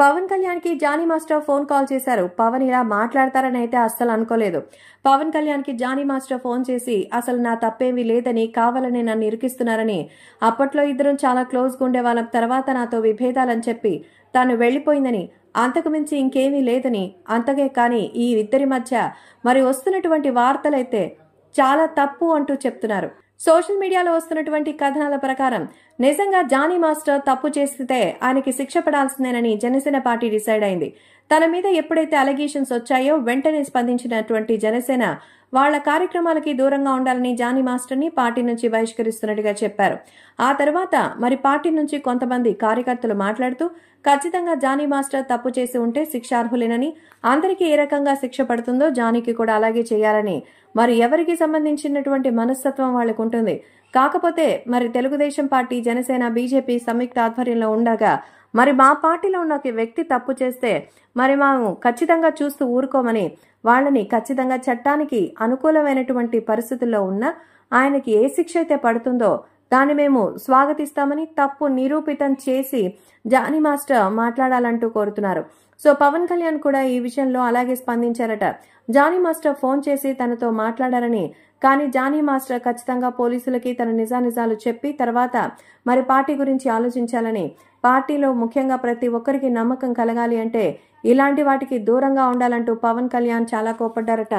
పవన్ కళ్యాణ్ కి Johnny master phone call చేశారు పవన్ ఇలా మాట్లాడతారని అయితే అస్సలు అనుకోలేదు పవన్ కళ్యాణ్ కి జానీ మాస్టర్ ఫోన్ చేసి అసలు నా తప్పేమీ లేదని కావాలని నన్ను ఇరికిస్తున్నారని అప్పట్లో ఇద్దరం చాలా క్లోజ్ ఉండే వాళ్ళం తర్వాత నాతో విభేదాలని చెప్పి తాను వెళ్లిపోయిందని అంతకుమించి ఇంకేమీ లేదని అంతకే కానీ ఈ ఇద్దరి మధ్య మరి వస్తున్నటువంటి వార్తలైతే చాలా తప్పు అంటూ చెప్తున్నారు సోషల్ మీడియాలో వస్తున్నటువంటి కథనాల ప్రకారం నిజంగా జానీ మాస్టర్ తప్పు చేస్తే ఆయనకి శిక్ష పడాల్సిందేనని జనసేన పార్టీ డిసైడ్ అయింది తన మీద ఎప్పుడైతే అలిగేషన్స్ వచ్చాయో వెంటనే స్పందించినటువంటి జనసేన వాళ్ల కార్యక్రమాలకి దూరంగా ఉండాలని జానీ మాస్టర్ని పార్టీ నుంచి బహిష్కరిస్తున్నట్టుగా చెప్పారు ఆ తర్వాత మరి పార్టీ నుంచి కొంతమంది కార్యకర్తలు మాట్లాడుతూ ఖచ్చితంగా జానీ మాస్టర్ తప్పు చేసి ఉంటే శిక్షార్హులేనని అందరికీ ఏ రకంగా శిక్ష పడుతుందో జానీకి కూడా అలాగే చేయాలని మరి ఎవరికి సంబంధించినటువంటి మనస్తత్వం వాళ్లకు ఉంటుంది కాకపోతే మరి తెలుగుదేశం పార్టీ జనసేన బీజేపీ సంయుక్త ఆధ్వర్యంలో ఉండగా మరి మా పార్టీలో ఉన్న ఒక వ్యక్తి తప్పు చేస్తే మరి మేము ఖచ్చితంగా చూస్తూ ఊరుకోమని వాళ్ళని ఖచ్చితంగా చట్టానికి అనుకూలమైనటువంటి పరిస్థితుల్లో ఉన్న ఆయనకి ఏ శిక్ష అయితే పడుతుందో దాన్ని మేము స్వాగతిస్తామని తప్పు నిరూపితం చేసి జానీ మాస్టర్ మాట్లాడాలంటూ కోరుతున్నారు సో పవన్ కళ్యాణ్ కూడా ఈ విషయంలో అలాగే స్పందించారట జానీ మాస్టర్ ఫోన్ చేసి తనతో మాట్లాడారని కానీ జానీ మాస్టర్ ఖచ్చితంగా పోలీసులకి తన నిజానిజాలు చెప్పి తర్వాత మరి పార్టీ గురించి ఆలోచించాలని పార్టీలో ముఖ్యంగా ప్రతి ఒక్కరికి నమ్మకం కలగాలి అంటే ఇలాంటి వాటికి దూరంగా ఉండాలంటూ పవన్ కళ్యాణ్ చాలా కోపడ్డారట